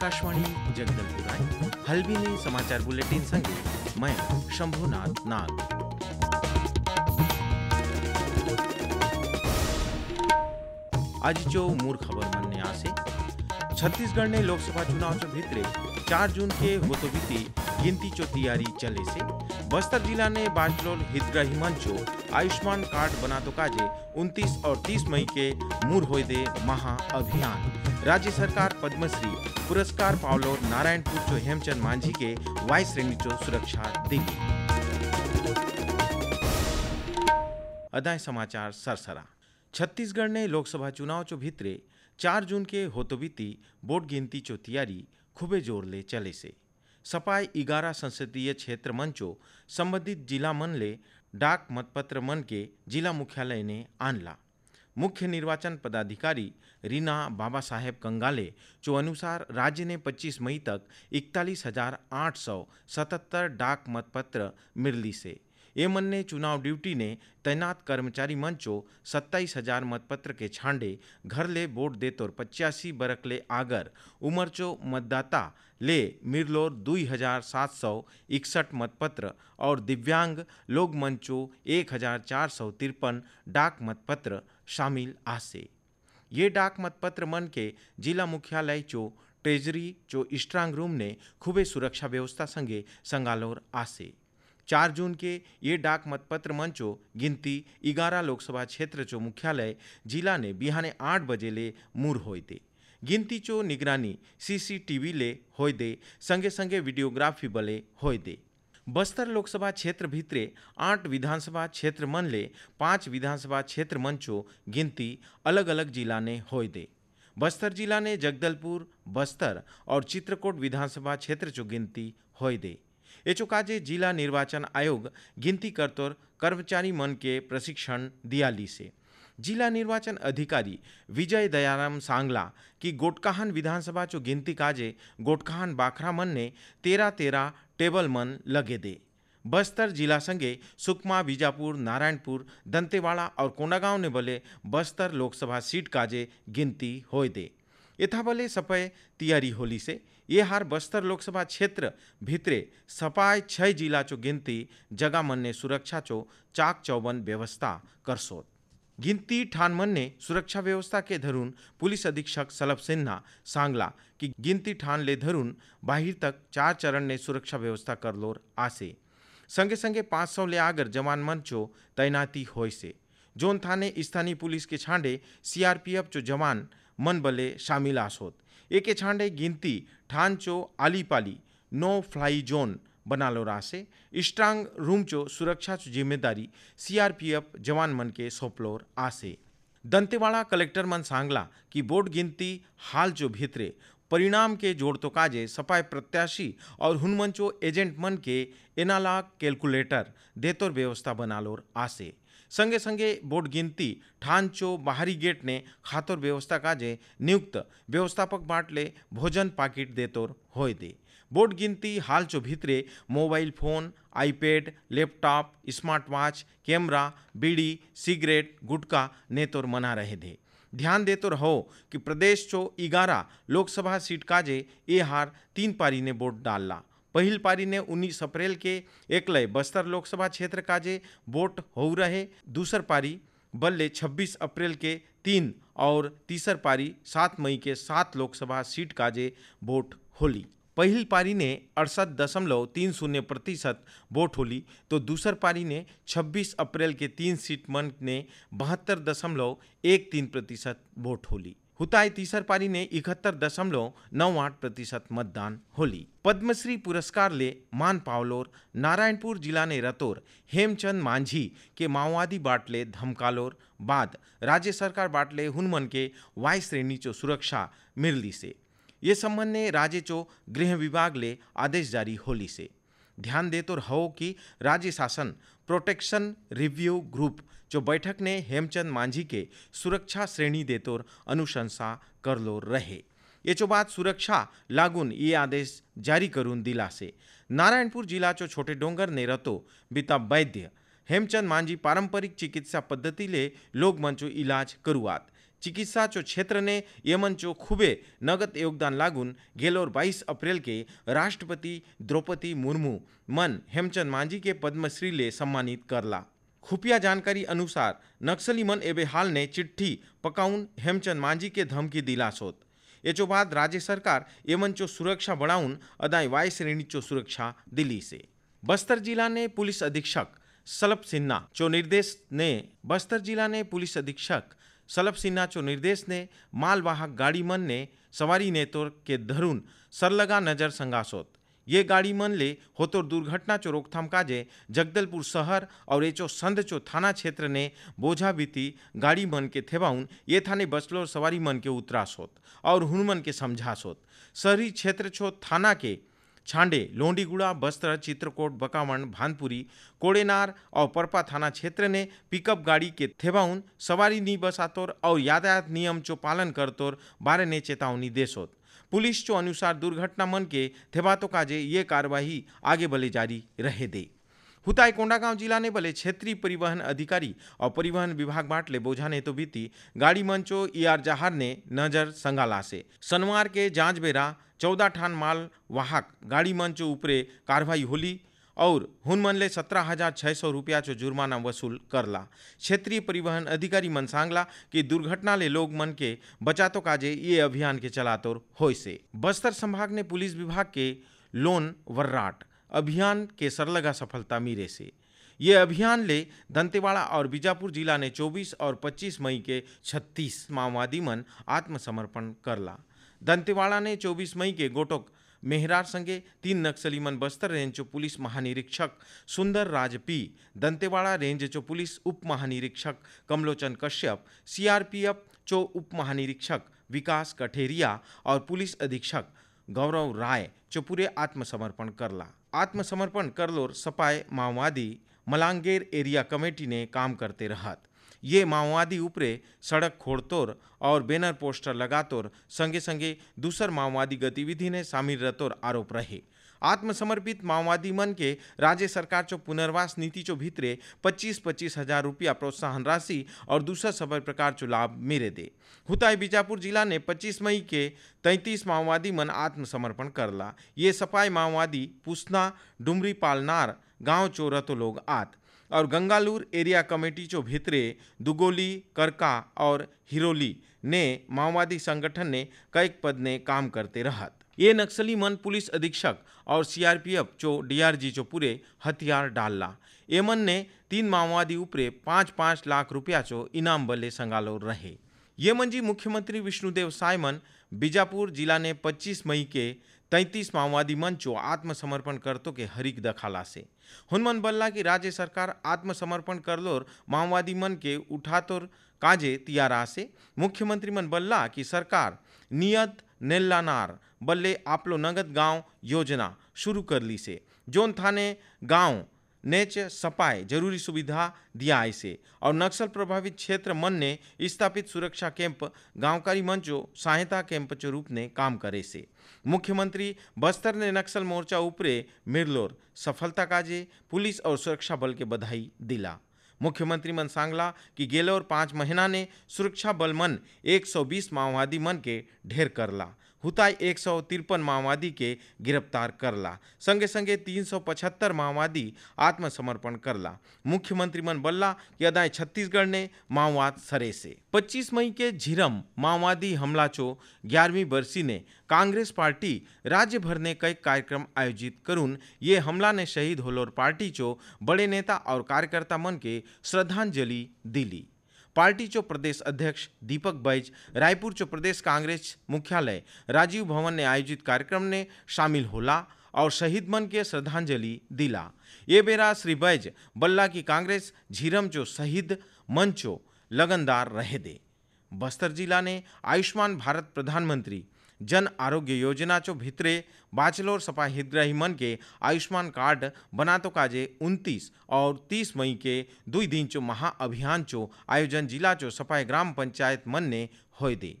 जगदलपुर हल्बी હલબીની સમાચાર બુલેટિન સંગે મેં શંભુનાથ નાગ આજ જો મૂળ ખબર મનને आसे छत्तीसगढ़ ने लोकसभा चुनाव के भीतरे 4 जून के होतो बीती गिनती चो तैयारी चले से बस्तर जिला ने बाजलोल हितग्राही मंचो आयुष्मान कार्ड बना तो काजे 29 और 30 मई के मूर हो महा अभियान राज्य सरकार पद्मश्री पुरस्कार पावलो नारायणपुर चो हेमचंद मांझी के वाई श्रेणी चो सुरक्षा देगी अदाय समाचार सरसरा छत्तीसगढ़ ने लोकसभा चुनाव चो भित्रे चार जून के होतो बीती वोट गिनती चो तैयारी खूबे जोर ले चले से सपाई इगारह संसदीय क्षेत्र मंचो संबंधित जिला मन ले डाक मतपत्र मन के जिला मुख्यालय ने आनला मुख्य निर्वाचन पदाधिकारी रीना बाबा साहेब कंगाले जो अनुसार राज्य ने 25 मई तक इकतालीस हजार आठ सौ सतहत्तर डाक मतपत्र मिर्ली से एमन ने चुनाव ड्यूटी ने तैनात कर्मचारी मंचो सत्ताईस हजार मतपत्र के छांडे घर ले वोट देतोर पचासी बरक ले आगर उमरचो मतदाता ले मिरलोर दुई हजार सात सौ इकसठ मतपत्र और दिव्यांग लोग मंचो एक हजार चार सौ तिरपन डाक मतपत्र शामिल आसे ये डाक मतपत्र मन के मुख्यालय चो ट्रेजरी चो स्ट्रांग रूम ने खूबे सुरक्षा व्यवस्था संगे संगालोर आसे चार जून के ये डाक मतपत्र मंचो गिनती ग्यारह लोकसभा क्षेत्र चो मुख्यालय जिला ने बिहाने आठ बजे ले मूर होय दे गिनती चो निगरानी सीसीटीवी ले होय दे संगे संगे वीडियोग्राफी बले हो दे बस्तर क्षेत्र લોકસભા आठ विधानसभा क्षेत्र मन ले મનલે विधानसभा क्षेत्र मन चो गिनती अलग अलग जिला ने हो दे बस्तर जिला ने जगदलपुर बस्तर और चित्रकूट विधानसभा क्षेत्र चो गिनती हो दे काजे जिला निर्वाचन आयोग गिनती करतोर कर्मचारी मन के प्रशिक्षण दिया ली से जिला निर्वाचन अधिकारी विजय दयाराम सांगला की विधानसभा चो गिनती काजे गोटकाहन बाखरा मन ने तेरा तेरा टेबल मन लगे दे बस्तर जिला संगे सुकमा बीजापुर नारायणपुर दंतेवाड़ा और कोंडागांव ने भले बस्तर लोकसभा सीट काजे गिनती हो दे यथा भले सपय तैयारी होली से ये हार बस्तर लोकसभा क्षेत्र भितरे सपाय छह जिला चो गिनती जगामन ने सुरक्षा चो चाक चौबन व्यवस्था करसोत गिनती ठानमन ने सुरक्षा व्यवस्था के धरून पुलिस अधीक्षक सलभ सिन्हा सांगला कि गिनती ठान ले धरून बाहर तक चार चरण ने सुरक्षा व्यवस्था कर लोर आसे संगे संगे पाँच सौ ले आगर जवान मंचो तैनाती होय से जोन थाने स्थानीय पुलिस के छांडे सीआरपीएफ चो जवान मन बले शामिल आसोत एके छांडे गिनती ठान चो आली पाली नो फ्लाई जोन बनालो रासे रूम चो सुरक्षा चो जिम्मेदारी सीआरपीएफ जवान मन के सोपलोर आसे दंतेवाड़ा कलेक्टर मन सांगला कि वोट गिनती हाल जो भीतरे परिणाम के जोड़ तो काजे सपाय प्रत्याशी और हुनमंचो एजेंट मन के एनाला कैलकुलेटर देतोर व्यवस्था बनालोर आसे संगे संगे बोर्ड गिनती ठानचो बाहरी गेट ने खातोर व्यवस्था काजे नियुक्त व्यवस्थापक बाटले भोजन पाकिट देतोर होय दे वोट गिनती हाल जो भित्रे mobile phone iPad laptop smart watch camera beedi cigarette gutka ने तोर मना रहे थे ध्यान दे तो रहो कि प्रदेश चो ग्यारह लोकसभा सीट काजे ए हार तीन पारी ने वोट डालला पहल पारी ने 19 अप्रैल के एकलय बस्तर लोकसभा क्षेत्र का जे वोट हो रहे दूसर पारी बल्ले 26 अप्रैल के तीन और तीसर पारी 7 मई के सात लोकसभा सीट काजे वोट होली पहली पारी ने अड़सठ दशमलव तीन शून्य प्रतिशत वोट होली तो दूसर पारी ने 26 अप्रैल के तीन सीट मन ने बहत्तर दशमलव एक तीन प्रतिशत वोट होली हुताई तीसर पारी ने इकहत्तर दशमलव नौ आठ प्रतिशत मतदान होली पद्मश्री पुरस्कार ले मान पावलोर नारायणपुर जिला ने रतोर हेमचंद मांझी के माओवादी बाटले धमकालोर बाद राज्य सरकार बाटले हुनमन के वाई श्रेणी चो सुरक्षा मिरली से ये संबंध में राज्य चो गृह विभाग ले आदेश जारी होली से ध्यान दे तो रहो कि राज्य शासन प्रोटेक्शन रिव्यू ग्रुप जो बैठक ने हेमचंद मांझी के सुरक्षा श्रेणी देतोर अनुशंसा कर लो रहे ये चो बात सुरक्षा लागून ये आदेश जारी करून दिला से नारायणपुर जिला चो छोटे डोंगर ने रतो बिता वैद्य हेमचंद मांझी पारंपरिक चिकित्सा पद्धति ले लोग मंचो इलाज करुआत चिकित्सा चो क्षेत्र ने यमन चो खुबे नगद योगदान लागून गेलोर 22 अप्रैल के राष्ट्रपति द्रौपदी मुर्मू मन हेमचंद मांझी के पद्मश्री ले सम्मानित करला खुफिया जानकारी अनुसार नक्सली मन एबे हाल ने चिट्ठी पकाउन हेमचंद मांझी के धमकी दिला सोत एचो बाद राज्य सरकार यमन चो सुरक्षा बढ़ाउन अदाई वाई श्रेणी चो सुरक्षा दिली से बस्तर जिला ने पुलिस अधीक्षक सलभ सिन्हा चो निर्देश ने बस्तर जिला ने पुलिस अधीक्षक चो निर्देश ने मालवाहक गाड़ी मन ने सवारी नेतोर के धरुन सरलगा नजर संगासोत ये गाड़ी मन ले होतोर दुर्घटना चो रोकथाम काजे जगदलपुर शहर और एचो चो थाना क्षेत्र ने बोझा बीती गाड़ी मन के थेबाउन ये थाने बसलोर सवारी मन के उतरास होत और हुनमन के समझासोत शहरी क्षेत्र छो थाना के छांडे लोंडीगुड़ा बस्तर चित्रकोट बकावंड भानपुरी कोड़ेनार और परपा थाना क्षेत्र ने पिकअप गाड़ी के थेबाउन सवारी नी बसातोर और यातायात नियम चो पालन करतोर बारे ने चेतावनी देशोत पुलिस चो अनुसार दुर्घटना मन के थेबातो काजे ये कार्यवाही आगे बले जारी रहे दे कोंडागांव जिला ने भले क्षेत्रीय परिवहन अधिकारी और परिवहन विभाग बाटले बोझाने तो बीती गाड़ी मंचो ई आर जहार ने नजर संगाला से शनिवार के जांच बेरा चौदह ठान माल वाहक गाड़ी मंचो ऊपरे कार्रवाई होली और हुनमन ले सत्रह हजार छः सौ रुपया चो जुर्माना वसूल करला क्षेत्रीय परिवहन अधिकारी मन सांगला कि दुर्घटना ले लोग मन के बचा तो काजे ये अभियान के चलातोर हो से बस्तर संभाग ने पुलिस विभाग के लोन वर्राट अभियान के सरलगा सफलता मिले से ये अभियान ले दंतेवाड़ा और बीजापुर जिला ने 24 और 25 मई के 36 माओवादी मन आत्मसमर्पण ला दंतेवाड़ा ने 24 मई के गोटोक मेहरार संगे तीन नक्सली मन बस्तर रेंज पुलिस महानिरीक्षक सुंदर राज पी दंतेवाड़ा रेंज चो पुलिस उप महानिरीक्षक कमलोचन कश्यप सीआरपीएफ चो उप महानिरीक्षक विकास कठेरिया और पुलिस अधीक्षक गौरव राय चो पूरे आत्मसमर्पण कर ला आत्मसमर्पण कर सपाए माओवादी मलांगेर एरिया कमेटी ने काम करते रहत ये माओवादी ऊपरे सड़क खोड़तोर और बैनर पोस्टर लगातोर संगे संगे दूसर माओवादी गतिविधि ने शामिल रतोर आरोप रहे आत्मसमर्पित माओवादी मन के राज्य सरकार चो पुनर्वास नीति चो भीतरे पच्चीस पच्चीस हजार रुपया प्रोत्साहन राशि और दूसरा सभी प्रकार चो लाभ मेरे दे हुता बीजापुर जिला ने 25 मई के 33 माओवादी मन आत्मसमर्पण कर ला ये सफाई माओवादी पुसना डुमरी पालनार गांव चो रतो लोग आत और गंगालूर एरिया कमेटी चो भीतरे दुगोली करका और हिरोली ने माओवादी संगठन ने कई पद ने काम करते રહત ये नक्सली मन पुलिस अधीक्षक और सीआरपीएफ जो डीआरजी जो पूरे हथियार डालला एमन ने तीन माओवादी ऊपरे पाँच पाँच लाख रुपया चो इनाम बले संगालो रहे ये मंजी मुख्यमंत्री विष्णुदेव सायमन बीजापुर जिला ने 25 मई के 33 माओवादी मन चो आत्मसमर्पण करतो के हरिक दखाला से हनुमान बल्ला की राज्य सरकार आत्मसमर्पण कर लोर माओवादी मन के उठातोर काजे तियारा से मुख्यमंत्री मन बल्ला की सरकार नियत नेल्लानार बल्ले आपलो नगद गांव योजना शुरू कर ली से जोन थाने गांव नेच सपाए जरूरी सुविधा दिया इसे और नक्सल प्रभावित क्षेत्र मन ने स्थापित सुरक्षा कैंप गांवकारी मंचो सहायता कैंप के रूप ने काम करे से मुख्यमंत्री बस्तर ने नक्सल मोर्चा उपरे मिरलोर सफलता काजे पुलिस और सुरक्षा बल के बधाई दिला मुख्यमंत्री मन सांगला कि गेलोर पाँच महीना ने सुरक्षा बल मन 120 माओवादी मन के ढेर करला हुताई एक सौ तिरपन माओवादी के गिरफ्तार करला संगे संगे तीन सौ पचहत्तर माओवादी आत्मसमर्पण करला मुख्यमंत्री मन बल्ला कि अदाएं छत्तीसगढ़ ने माओवाद सरे से पच्चीस मई के झिरम माओवादी हमला चो ग्यारहवीं बरसी ने कांग्रेस पार्टी राज्य भर ने कई कार्यक्रम आयोजित करुन ये हमला ने शहीद होलोर पार्टी चो बड़े नेता और कार्यकर्ता मन के श्रद्धांजलि दिली पार्टी चो प्रदेश अध्यक्ष दीपक बैज रायपुर चो प्रदेश कांग्रेस मुख्यालय राजीव भवन ने आयोजित कार्यक्रम ने शामिल होला और शहीद मन के श्रद्धांजलि दिला ये बेरा श्री बैज बल्ला की कांग्रेस झीरम चो शहीद मन चो लगनदार रहे दे बस्तर जिला ने आयुष्मान भारत प्रधानमंत्री जन आरोग्य योजना चो भित्रे बाचलोर सपा मन के आयुष्मान कार्ड बना तो काजे 29 और 30 मई के दुई दिन चो महाअभियान चो आयोजन जिला चो सपाई ग्राम पंचायत मन ने हो दे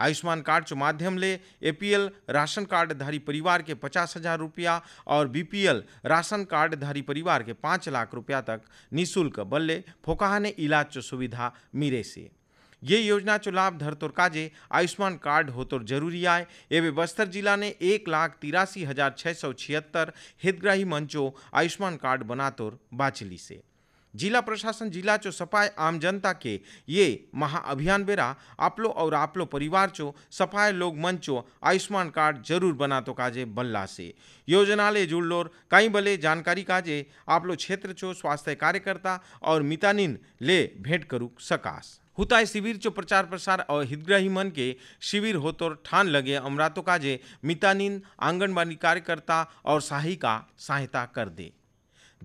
आयुष्मान कार्ड चो माध्यम ले एपीएल राशन कार्ड धारी परिवार के पचास हजार रुपया और बीपीएल राशन कार्ड धारी परिवार के पाँच लाख रुपया तक निःशुल्क बल्ले फोकाहा ने इलाज सुविधा मिले से ये योजना चो लाभ तोर काजे आयुष्मान कार्ड तोर जरूरी आए एवे बस्तर जिला ने एक लाख तिरासी हज़ार छः सौ छिहत्तर हितग्राही मंचो आयुष्मान कार्ड बनातोर बाचली से जिला प्रशासन जिला चो सफाए आम जनता के ये महाअभियान बेरा आपलो और आपलो परिवार चो सफाए लोग मन चो आयुष्मान कार्ड जरूर बना तो काजे बल्ला से योजना ले जुड़लोर कई बले जानकारी काजे आपलो क्षेत्र चो स्वास्थ्य कार्यकर्ता और मितानिन ले भेंट करू सकाश हुताय शिविर चो प्रचार प्रसार और हितग्राही मन के शिविर हो तो ठान लगे अमरातो जे मितानिन आंगनबाड़ी कार्यकर्ता और शाही का सहायता कर दे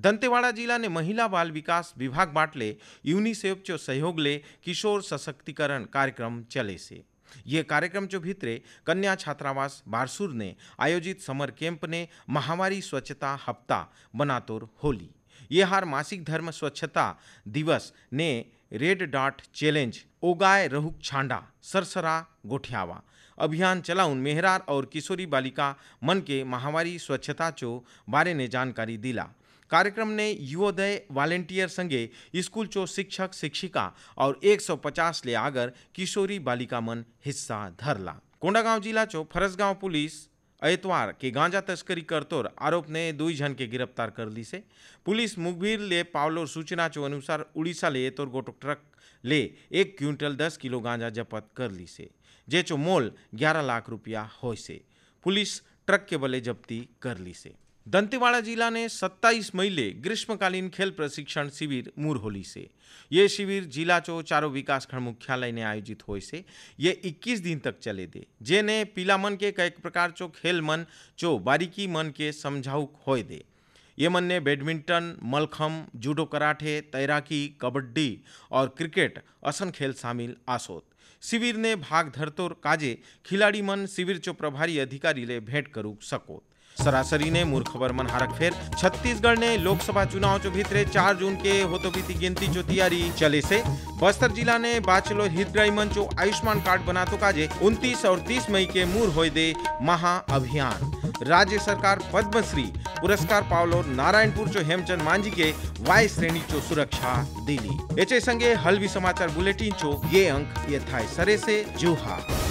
दंतेवाड़ा जिला ने महिला बाल विकास विभाग बाटले यूनिसेफ चो सहयोग ले किशोर सशक्तिकरण कार्यक्रम चले से ये कार्यक्रम जो भीतरे कन्या छात्रावास बारसूर ने आयोजित समर कैंप ने महामारी स्वच्छता हफ्ता बनातोर होली ये हार मासिक धर्म स्वच्छता दिवस ने रेड डॉट चैलेंज ओगाय रहुक छांडा सरसरा गोठियावा अभियान चलाउन मेहरार और किशोरी बालिका मन के महावारी स्वच्छता चो बारे ने जानकारी दिला कार्यक्रम ने युवोदय वॉलेंटियर संगे स्कूल चो शिक्षक शिक्षिका और 150 ले आगर किशोरी बालिका मन हिस्सा धरला कोंडागांव जिला चो फरसगांव पुलिस के गांजा तस्करी करतोर आरोप ने दुई जन के गिरफ्तार कर ली से पुलिस मुखबिर ले पावलोर सूचना चो अनुसार उड़ीसा ले एतोर गोटो ट्रक ले एक क्विंटल दस किलो गांजा जब्त कर ली से जे चो मोल ग्यारह लाख रुपया हो से पुलिस ट्रक के बले जब्ती कर ली से दंतेवाड़ा जिला ने 27 मई ले ग्रीष्मकालीन खेल प्रशिक्षण शिविर मुरहोली से ये शिविर जिला चो चारों विकासखंड मुख्यालय ने आयोजित होए से ये 21 दिन तक चले दे जेने पीला मन के कई प्रकार चो खेल मन चो बारीकी मन के समझाऊ होए दे ये मन ने बैडमिंटन मलखम जूडो कराठे तैराकी कबड्डी और क्रिकेट असन खेल शामिल आसोत शिविर ने भाग धरतोर काजे खिलाड़ी मन शिविर चो प्रभारी अधिकारी ले भेंट करू सकोत सरासरी ने मूर्खबर मन हारक फेर छत्तीसगढ़ ने लोकसभा चुनाव जो भीतरे चार जून के होतो बीती गिनती जो तैयारी चले से बस्तर जिला ने बाचलो हितग्राही मन आयुष्मान कार्ड बना तो काजे उन्तीस और तीस मई के मूर हो दे महा अभियान राज्य सरकार पद्मश्री पुरस्कार पावलो नारायणपुर चो हेमचंद मांझी के वाय श्रेणी चो सुरक्षा दिली एचे संगे हल्वी समाचार बुलेटिन चो ये अंक ये था सरे से जुहा